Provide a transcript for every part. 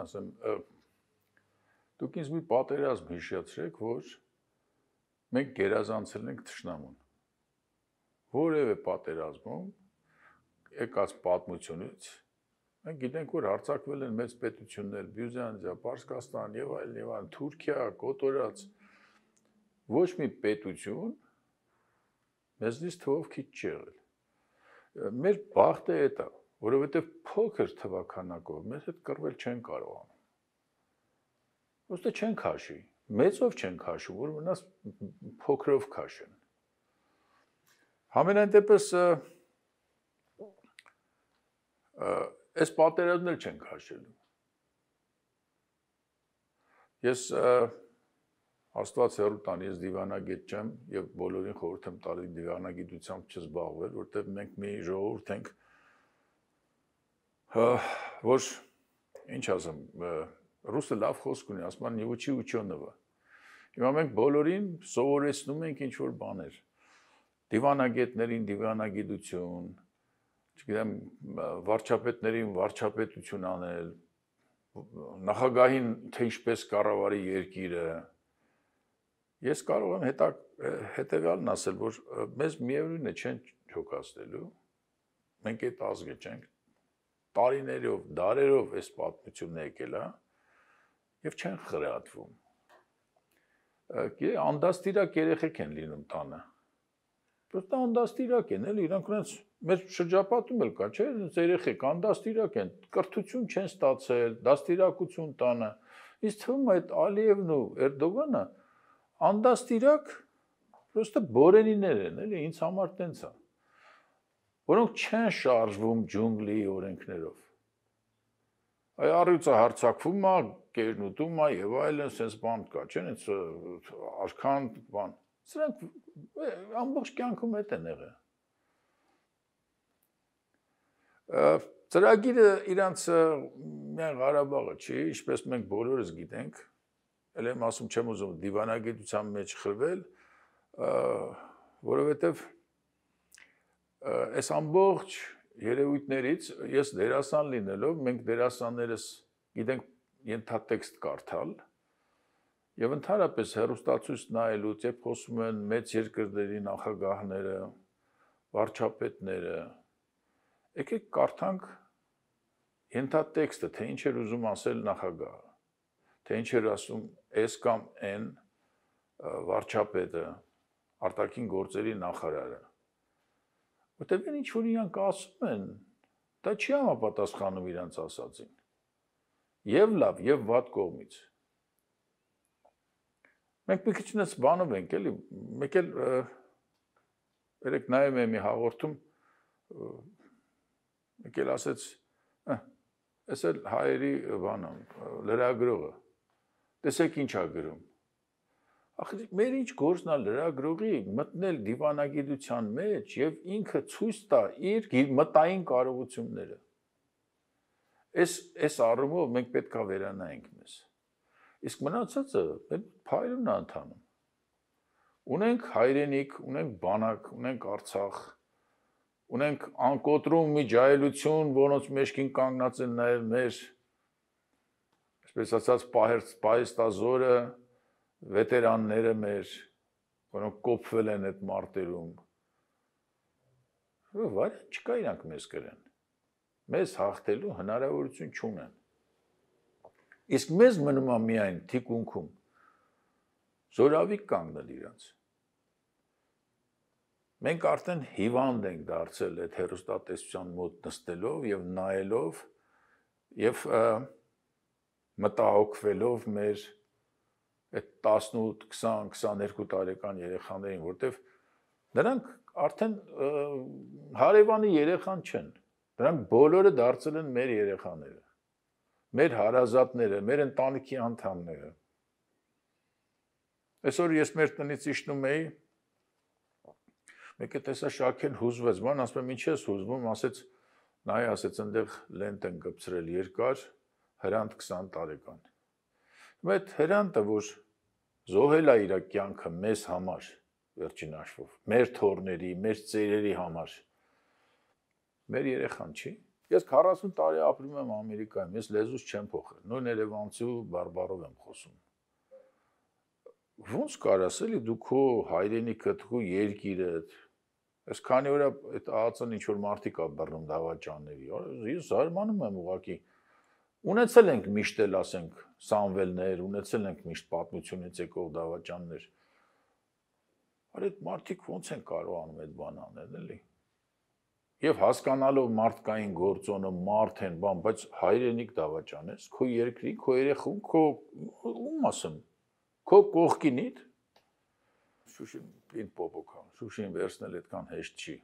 ինչքան ասեմ, դուք ինձ մի պատերազմ հիշեցրեք, որ մենք գերազանցել ենք ճշնամուն։ Որևէ պատերազմում եկած պատմությունից մենք գիտենք, որ հարցակվել են մեծ պետություններ՝ Բյուզանդիա, Պարսկաստան եւ այլն, եւ այլն, Թուրքիա, կոտորած ոչ մի պետություն մեզնից թվով քիչ չի եղել։ Մեր բախտը է դա որովհետև փոքր թվականակով մեզ հետ կռվել չեն կարողանում։ Ոստե չեն քաշի, մեծով չեն քաշում, որ մնաս փոքրով քաշեն։ Համենայն դեպս այս պատերազմն էլ չեն քաշելու։ Ես Աստված հեռու տանի, ես դիվանագետ չեմ եւ բոլորին խորհուրդ եմ տալի դիվանագիտությամբ չզբաղվել, որտեղ մենք մի ժողովուրդ ենք, որ Հա, որ ինչ ասեմ, ռուսը լավ խոսք ունի, ասում են «Նիվոչի ուչոնովը»։ Հիմա մենք բոլորին սովորեցնում ենք ինչ որ բաներ։ Դիվանագետներին դիվանագիտություն, չգիտեմ, վարչապետներին վարչապետություն անել, նախագահին թե ինչպես կառավարի երկիրը։ Ես կարող եմ հետա հետեւյալն ասել, որ մեզ միևնույնն է չեն չոկացնելու։ Մենք այդ ազգը չենք, տարիներով, դարերով այս պատմությունը եկել է հա, եւ չեն խրատվում։ Անդաստիրակ երեխեք են լինում տանը։ Պրոստա անդաստիրակ են, էլ իրանք ունենց մեր շրջապատում էլ կա, չէ՞, երեխեք անդաստիրակ են, կրթություն չեն ստացել, դաստիրակություն տանը։ Իս թվում է այդ Ալիևն ու Էրդողանը անդաստիրակ պրոստա բորենիներ են, էլի ինձ համար տենց է որոնք չեն շարժվում ջունգլի օրենքներով։ Այ առյուծը հարցակվում է, կերն ուտում է եւ այլն, sense բան կա, չեն այս արքան բան։ Սրանք ամբողջ կյանքում հետ են եղել։ Ծրագիրը իրանց միայն Ղարաբաղը չի, ինչպես մենք բոլորս գիտենք, ելեմ ասում չեմ ուզում դիվանագիտության մեջ խրվել, որովհետեւ այս ամբողջ երևույթներից ես դերասան լինելով, մենք դերասաններս գիտենք ենթատեքստ կարդալ եւ ընդհանրապես հերոստացույց նայելուց, երբ խոսում են մեծ երկրների նախագահները, վարչապետները, եկեք կարդանք ենթատեքստը, թե ինչ էր ուզում ասել նախագահը, թե ինչ էր ասում S կամ N վարչապետը, արտաքին գործերի նախարարը Որտեւ ինչ որ իրանք ասում են, դա չի համապատասխանում իրանք ասածին։ Եվ լավ, եւ վատ կողմից։ Մենք մի քիչ նաս բանով ենք, էլի, մեկ էլ երեք նայում եմ մի հաղորդում մեկ էլ ասեց, «Էս էլ հայերի բանն, լրագրողը»։ Տեսեք ինչա գրում Ախրիկ մեր ինչ գործն է լրագրողի մտնել դիվանագիտության մեջ եւ ինքը ցույց տա իր մտային կարողությունները։ Այս այս առումով մենք պետքա վերանայենք մեզ։ Իսկ մնացածը մեր փայլուն է ընդանում։ Ունենք հայրենիք, ունենք բանակ, ունենք Արցախ, ունենք անկոտրում մի ջահելություն, որոնց մեջքին կանգնած են նաև մեր այսպես ասած պահերտ պահեստազորը, պահ վետերանները մեր, որոնք կոփվել են այդ մարտերում։ Վար չկա իրանք մեզ գրեն։ Մեզ հաղթելու հնարավորություն չունեն։ Իսկ մեզ մնում է միայն թիկունքում զորավիկ կանգնել իրանց։ Մենք արդեն հիվանդ ենք դարձել այդ հերոստատեսության մոտ նստելով եւ նայելով եւ մտահոգվելով մեր այդ 18, 20, 22 տարեկան երեխաներին, որտեվ նրանք արդեն հարևանի երեխան չեն։ Նրանք բոլորը դարձել են մեր երեխաները մեր հարազատները, մեր ընտանիքի անդամները։ Այսօր ես մեր տնից իշնում էի, մեկը տեսա Շաքեն հուզվեց, ման ասում եմ, ինչ ես հուզվում, ասեց, նայ, ասեց, այնտեղ լենտ են գծրել երկար, հրանտ 20 տարեկան։ Այդ հերանտը, որ զոհել է իր կյանքը մեզ համար, վերջին հաշվով, մեր թորների, մեր ծերերի համար, մեր երեխան չի։ Ես 40 տարի ապրում եմ Ամերիկայում, ես լեզուս չեմ փոխել։ Նույն Երևանցու բարբարով եմ խոսում ոնց կարաս էլի դու քո հայրենիքը, քո երկիրդ այս քանի օր այդ ԱԱՑ-ն ինչ որ մարտիկ ա բռնում դավաճանների։ Ես զարմանում եմ ուղղակի Ունեցել ենք միշտ էլ, ասենք, Սամվելներ, ունեցել ենք միշտ պատմությունից եկող դավաճաններ։ Արա այդ մարդիկ ո՞նց են կարողանում այդ բան անել, էլի։ Եվ հասկանալով մարդկային գործոնը, մարդ են, բան, բայց հայրենիք դավաճան ես, քո երկրի, քո երեխու, քո ում ասեմ, քո կողքինիդ Շուշին պին պոպոքա, Շուշին վերցնել այդքան հեշտ չի,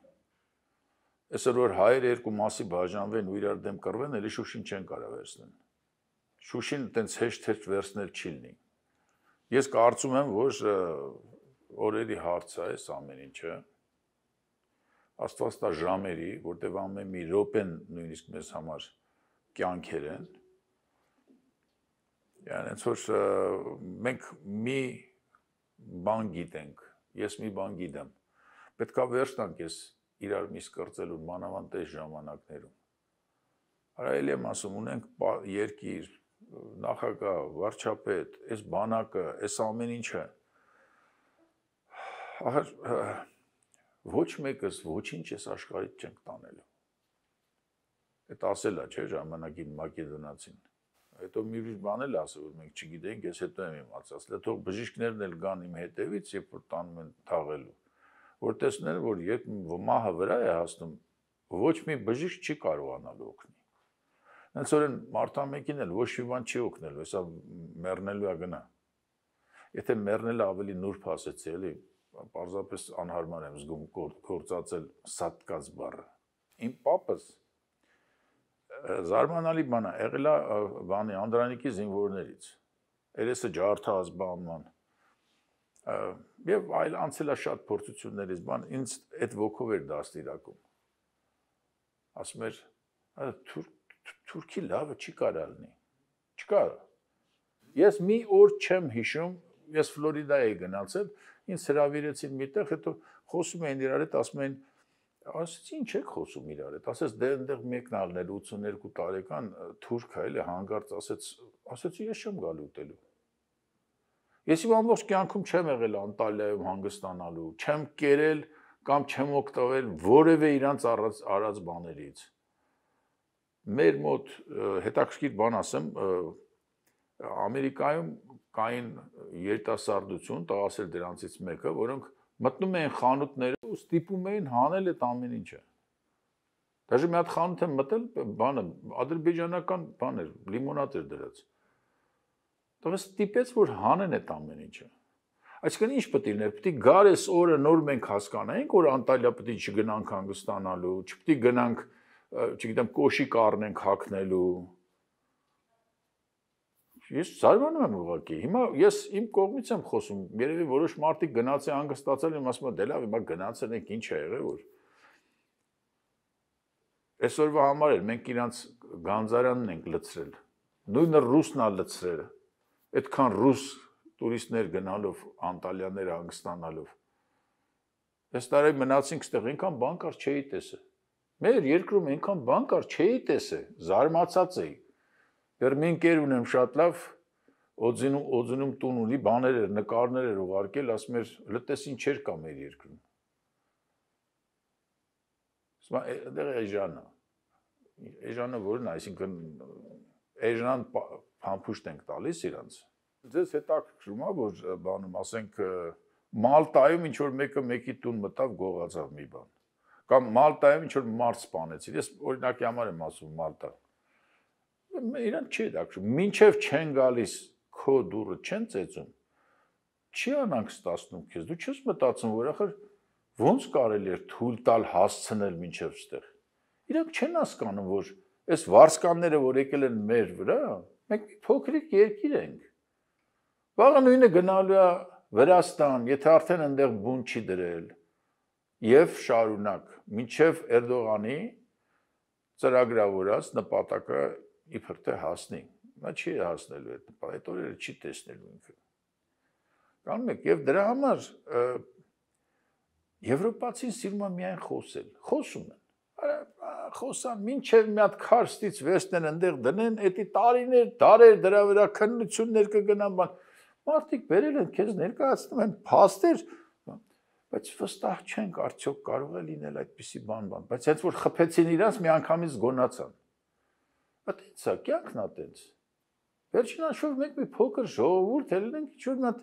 Այսօր որ հայեր երկու մասի բաժանվեն ու իրար դեմ կռվեն, ելի շուշին չեն կարող վերցնել։ Շուշին տենց հեշտ հեշտ վերցնել չի լինի։ Ես կարծում եմ, որ օրերի հարց է այս ամեն ինչը։ Աստված տա ժամերի, որտեղ ամեն մի րոպեն նույնիսկ մեզ համար կյանքեր են։ ያን այնց որ մենք մի բան գիտենք, ես մի բան գիտեմ։ Պետքա վերջնանք ես իրար միս կրծելու մանավանդ այս ժամանակներում։ Արա էլ եմ ասում, ունենք երկիր, նախագահ, վարչապետ, այս բանակը, այս ամեն ինչը ահա ոչ մեկս ոչինչ այս աշխարհից չենք տանելու։ Այդ ասելա, չէ, ժամանակին մակեդոնացին։ Հետո մի ուրիշ բան էլ ասել, որ մենք չգիտենք, ես հետո եմ իմացած։ Դա թող բժիշկներն էլ գան իմ հետևից, երբ որ տանում են թաղելու որ տեսնել, որ երբ մահը վրա է հասնում, ոչ մի բժիշկ չի կարողանալու օգնել Հենց-որեն մարտամեկին էլ ոչ մի բան չի օգնելու, հեսա մեռնելու է գնա։ Եթե մեռնելը ավելի նուրբ ասեցի, էլի, պարզապես անհարմար եմ զգում կործացել սատկած բառը։ Իմ papas զարմանալի բան է, եղելա բանի Անդրանիկի զինվորներից։ Երեսը ջարդա ազբանման եւ այլ անցելաշատ փորձություններից բան ինձ այդ ոգով էր դաստիարակում ասում էր թուրքի լավը չի կարա լինի չկա ես մի օր չեմ հիշում ես ֆլորիդա եի գնացել ինձ հրավիրեցին միտեղ հետո խոսում էին իրար հետ ասում էին ասեցի ինչ եք խոսում իրար հետ ասես դե այնտեղ մեկն ալներ 82 տարեկան թուրք է էլի հանգարց ասեց ասեցի ես չեմ գալու ուտելու Ես իմ ամբողջ կյանքում չեմ եղել Անտալիայում հանգստանալու, չեմ կերել կամ չեմ օգտվել որևէ իրանց առած արած բաներից։ Մեր մոտ հետաքրքիր բան ասեմ, Ամերիկայում կային երիտասարդություն, տղասել դրանցից մեկը, որոնք մտնում էին խանութները ու ստիպում էին հանել այդ ամեն ինչը։ Դաժե մի հատ խանութ եմ մտել, բանը ադրբեջանական բան էր, լիմոնադ էր դրած։ Տղը ստիպեց, որ հանեն այդ ամեն ինչը։ Այսինքն ինչ պետք է լիներ, պետք է գար էս օրը նոր մենք հասկանանք, որ Անտալիա պետք է չգնանք հանգստանալու, չպետք է գնանք, չգիտեմ, կոշիկ առնենք հակնելու։ Ես զարմանում եմ ուղղակի։ Հիմա ես իմ կողմից եմ խոսում, երևի որոշ մարդիկ գնաց է հանգստացել, իմ ասում եմ, դե լավ, հիմա գնացել ենք, ինչ է եղել որ։ Այսօրվա համար էլ մենք իրանց գանձարանն ենք լցրել։ Նույնը ռուսն է լցրել այդքան ռուս տուրիստներ գնալով, անտալյաներ հանգստանալով։ Այս տարի մնացինք ստեղ, այնքան բանկար չէի տեսը։ Մեր երկրում այնքան բանկար չէի տեսը, զարմացած էի։ Դեռ մի ընկեր ունեմ շատ լավ, Օձինում Օձինում տուն ունի, բաներ էր, նկարներ էր ուղարկել, ասում էր, լտես ինչեր կա մեր երկրում։ Սա դեռ էժանա։ Էժանը որն է, այսինքն էժան փամփուշտ ենք տալիս իրենց։ Ձեզ հետաքրքրում է որ բանում, ասենք Մալտայում ինչ որ մեկը մեկի տուն մտավ գողացավ մի բան։ Կամ Մալտայում ինչ որ մարդ սպանեցին։ Ես օրինակի համար եմ ասում Մալտա։ Իրան չի դակշում։ Մինչև չեն գալիս քո դուրը չեն ծեծում։ Չի անանք ստացնում քեզ։ Դու չես մտածում որ ախր ոնց կարելի էր թույլ տալ հասցնել մինչև ստեղ։ Իրանք չեն հասկանում որ այս վարսկանները որ եկել են մեր վրա, Մենք մի փոքրիկ երկիր ենք։ Վաղը նույնը գնալու է Վրաստան, եթե արդեն այնտեղ բուն չի դրել, եւ շարունակ, մինչեւ Էրդողանի ծրագրավորած նպատակը իբր թե հասնի։ Նա չի հասնելու այդ նպատակը, այդ օրերը չի տեսնելու ինքը։ Կանոն եք եւ դրա համար եվրոպացին սիրում է միայն խոսել։ Խոսում են խոսան, մինչև մի հատ քարստից վերցնեն, այնտեղ դնեն, էդի տարիներ, դարեր դրա վրա քննություններ կգնան, բան։ Մարդիկ վերել են քեզ ներկայացնում են փաստեր, բայց վստահ չենք արդյոք կարող է լինել այդպիսի բան, բան, բայց հենց որ խփեցին իրանց միանգամից գոնացան։ Այդտենց է, կյանքն է այդտենց։ Վերջնաշով մենք մի փոքր ժողովուրդ ելնենք, ինչ որ մի հատ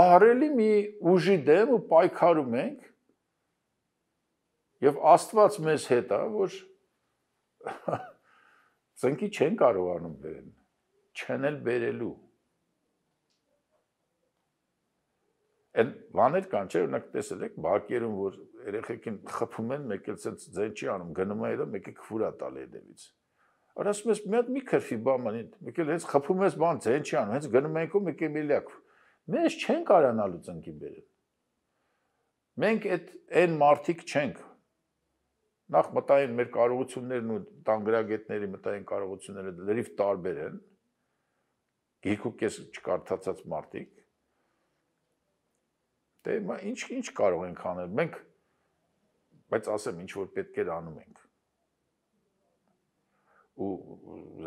ահրելի մի ուժի դեմ ու պայքարում ենք, Եվ Աստված մեզ հետ է, որ ծնկի չեն կարողանում բերել, չեն էլ բերելու։ Այն բաներ կան, չէ՞, օրինակ տեսել եք բակերում, որ երեխեքին խփում են, մեկ էլ ցած ձեն չի անում, գնում է հետո, մեկը քվուրա տալ է դեպից։ Արա ասում ես, մի հատ մի քրֆի բաման ինձ, մեկ էլ հենց խփում ես, բան ձեն չի անում, հենց գնում ենք ու մեկ էմիլյակ։ Մենք չեն կարողանալու ծնկի բերել։ Մենք այդ այն մարդիկ չենք, նախ մտային մեր կարողություններն ու տանգրագետների մտային կարողությունները դրիվ տարբեր են գիրքուկես չկարդացած մարդիկ դե մա ինչ ինչ կարող ենք անել մենք բայց ասեմ ինչ որ պետք է անում ենք ու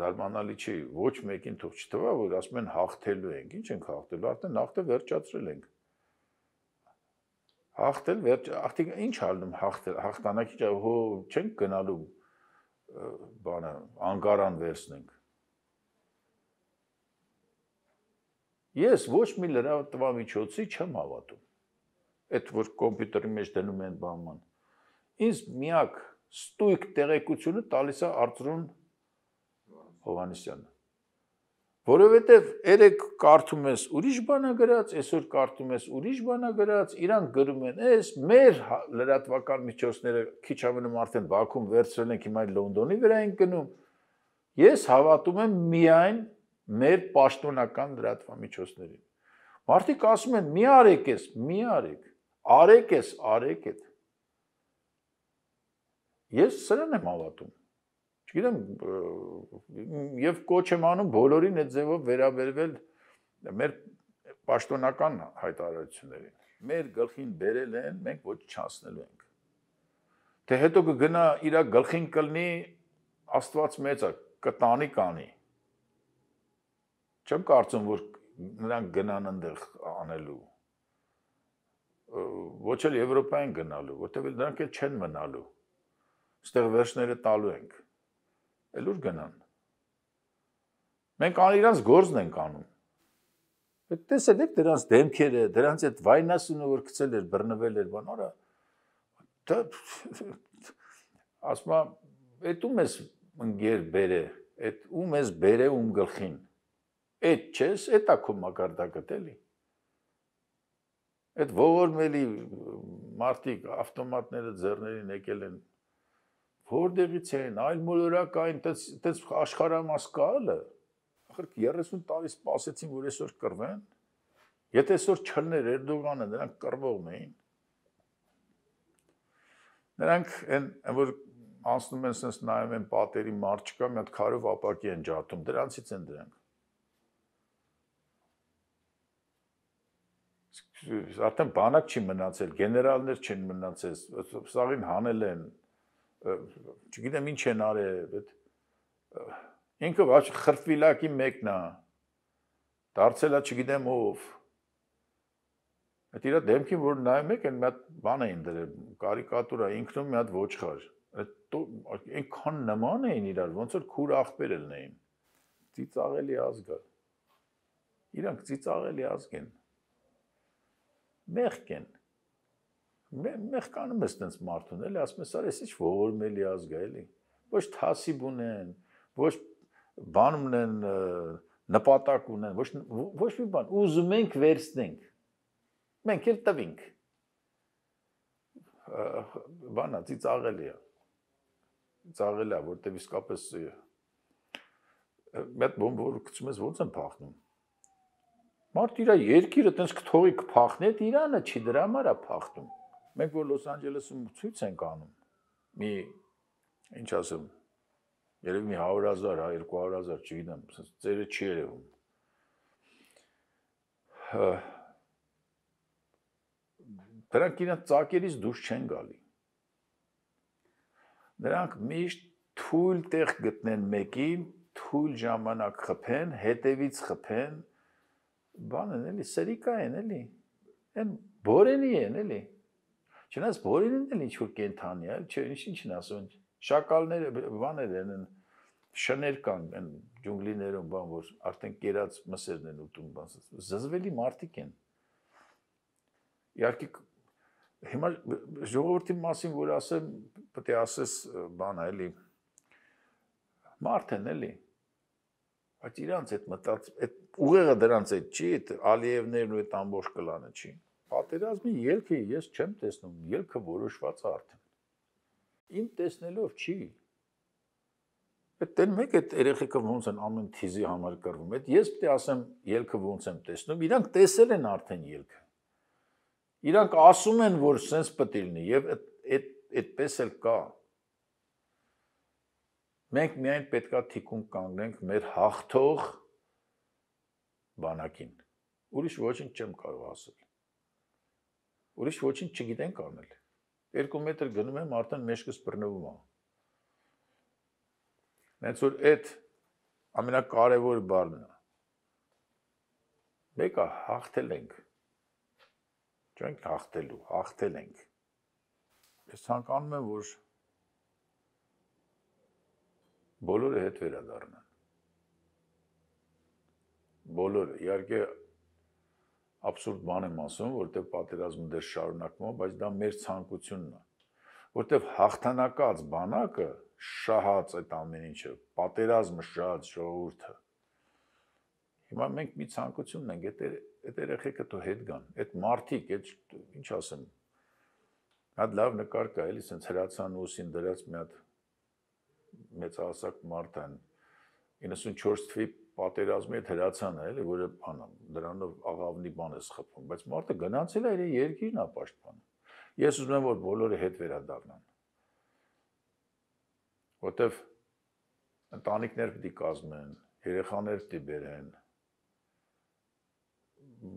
զարմանալի չի ոչ մեկին թող չթվա որ ասում են հաղթելու ենք ինչ ենք հաղթելու արդեն հաղթը վերջացրել ենք հաղթել վերջ ախտիկ ի՞նչ ալնում հաղթել հաղթանակիչը հո չենք գնալու բանը անկարան վերցնենք ես ոչ մի լրատվամիջոցի չեմ հավատում այդ որ կոմպյուտերի մեջ դնում են բանման ինձ միակ ստույգ տեղեկությունը տալիս է արձրուն Հովանեսյանը Որովհետև երեք կարդում ես ուրիշ բանա գրած, այսօր կարդում ես ուրիշ բանա գրած, իրանք գրում են էս մեր հա, լրատվական միջոցները քիչ ամենում արդեն Բաքուն վերցրել են, հիմա Լոնդոնի վրա են գնում։ Ես հավատում եմ միայն մեր պաշտոնական լրատվամիջոցներին։ Մարդիկ ասում են՝ «Մի արեք էս, մի արեք, արեք էս, արեք այդ»։ Ես սրան եմ հավատում չգիտեմ, եւ կոչ եմ անում բոլորին այդ ձևով վերաբերվել մեր պաշտոնական հայտարարություններին։ Մեր գլխին բերել են, մենք ոչ չանցնելու ենք։ Թե հետո կգնա իր գլխին կլնի Աստված մեծը, կտանի կանի։ Չեմ կարծում, որ նրանք գնան այնտեղ անելու ոչ էլ Եվրոպային գնալու, որտեղ նրանք էլ չեն մնալու։ Այստեղ վերջները տալու ենք էլ ուր գնան։ Մենք անիրանց գործն ենք անում։ Պետք տեսել եք դրանց դեմքերը, դրանց այդ վայնասունը, որ գցել էր, բռնվել էր, բան օրա։ Դա ասма, այդ ում ես ընկեր բերե, այդ ում ես բերե ում գլխին։ Այդ չես, այդ է քո մակարդակը դելի։ Այդ ողորմելի մարդիկ ավտոմատները ձեռներին եկել են Որտեղից են, այլ մոլորակային, տես տես աշխարհամաս կալը։ Ախր 30 տարի սպասեցին, որ այսօր կռվեն։ Եթե այսօր չլներ Էրդողանը, նրանք կռվողն էին։ Նրանք այն որ անցնում են sense նայում են պատերի մարճկա, մի հատ քարով ապակի են ջարդում, դրանցից են դրանք։ Արդեն բանակ չի մնացել, գեներալներ չեն մնացել, սաղին հանել են, չգիտեմ ինչ են արել այդ ինքը ոչ խրտվիլակի մեկն է դարձելա չգիտեմ ով այդ իր դեմքին որ նայում եք այն մի հատ բան էին դրել կարիկատուրա ինքնում մի հատ ոչխար այդ այնքան նման էին իրար ոնց որ քուր ախպեր ելնեին ծիծաղելի ազգը իրանք ծիծաղելի ազգ են մեղք են մեղկանում ես տենց մարդուն, էլի ասում ես, «Արա, ես ի՞նչ ողորմ էլի ազգա էլի»։ Ոչ թասիբ ունեն, ոչ բան ունեն, նպատակ ունեն, ոչ ոչ մի բան, ուզում ենք վերցնենք։ Մենք էլ տվինք։ Բանա, ծիծաղելի է։ Ծաղելա, որտեվ իսկապես մետ բոմբոր գցում ես ո՞նց են փախնում։ Մարդ իրա երկիրը տենց կթողի կփախնի, դա իրանը չի դրա համար է փախնում։ Մենք որ Լոս Անջելեսում ցույց ենք անում, մի ինչ ասեմ, երևի մի 100.000, հա 200.000, չգիտեմ, ասես ծերը չի երևում։ Դրանք իրենց ծակերից դուրս չեն գալի։ Նրանք միշտ թույլ տեղ գտնեն մեկի, թույլ ժամանակ խփեն, հետևից խփեն, բանն էլի սերիկա են էլի։ Այն բորենի են էլի։ են, Չնայած բոլորին էլ ինչ որ կենթանի է, չէ, ինչ-ինչն ասում, շակալները, բաներ են, շներ կան այն ջունգլիներում, բան որ արդեն կերած մսերն են ուտում, բան զզվելի մարդիկ են։ Իհարկե հիմա ժողովրդի մասին որ ասեմ, պետք է ասես բան է, էլի մարդ են, էլի։ Բայց իրանց այդ մտած այդ ուղեղը դրանց այդ չի, այդ Ալիևներն ու այդ ամբողջ կլանը չի։ Ա պատերազմի ելքը ես չեմ տեսնում, ելքը որոշված է արդեն։ Իմ տեսնելով չի։ Այդ տեն մեկ այդ երեխեքը ոնց են ամեն թիզի համար կռվում։ Այդ ես պետք է ասեմ ելքը ոնց եմ տեսնում, իրանք տեսել են արդեն ելքը։ Իրանք ասում են, որ սենց պետք է լինի եւ այդ այդ այդպես էլ կա։ Մենք միայն պետքա թիկուն կանգնենք մեր հաղթող բանակին։ Ուրիշ ոչինչ չեմ կարող ասել։ Ուրիշ ոչինչ չգիտենք անել։ 2 մետր գնում եմ, արդեն մեջքս բռնվում է։ Հենց որ այդ ամենակարևոր բառն է։ Մեկը հաղթել ենք։ Չենք հաղթելու, հաղթել ենք։ Ես ցանկանում եմ, որ բոլորը հետ վերադառնան։ Բոլորը, իհարկե աբսուրդ բան եմ ասում, որովհետև պատերազմը դեռ շարունակվում է, բայց դա մեր ցանկությունն է։ Որովհետև հաղթանակած բանակը շահած այդ ամեն ինչը, պատերազմը շահած ժողովուրդը։ Հիմա մենք մի ցանկություն ունենք, այդ այդ երեխեքը թո հետ գան, այդ մարդիկ, այդ ինչ ասեմ։ Այդ լավ նկար կա, էլի, սենց հրացան ուսին դրած մի հատ մեծ հասակ մարդ են 94 թվականի պատերազմի հետ հրացան է, էլի, որը բանա, դրանով աղավնի բան է սխփում, բայց մարդը գնացել է իր երկիրն է պաշտպանում։ Ես ուզում եմ, որ բոլորը հետ վերադառնան։ Որտեվ ընտանիքներ պիտի կազմեն, երեխաներ պիտի բերեն։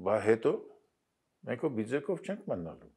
Բա հետո մենք ու բիձեկով չենք մնալու։